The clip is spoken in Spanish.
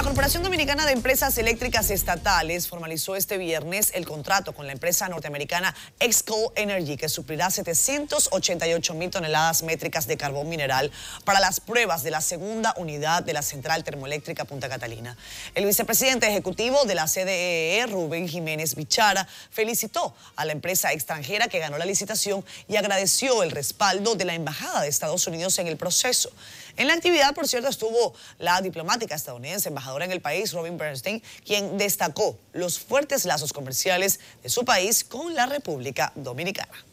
la Corporación Dominicana de Empresas Eléctricas Estatales formalizó este viernes el contrato con la empresa norteamericana Exco Energy, que suplirá 788 mil toneladas métricas de carbón mineral para las pruebas de la segunda unidad de la central termoeléctrica Punta Catalina. El vicepresidente ejecutivo de la CDE, e, Rubén Jiménez Bichara, felicitó a la empresa extranjera que ganó la licitación y agradeció el respaldo de la Embajada de Estados Unidos en el proceso. En la actividad, por cierto, estuvo la diplomática estadounidense, embajadora en el país, Robin Bernstein, quien destacó los fuertes lazos comerciales de su país con la República Dominicana.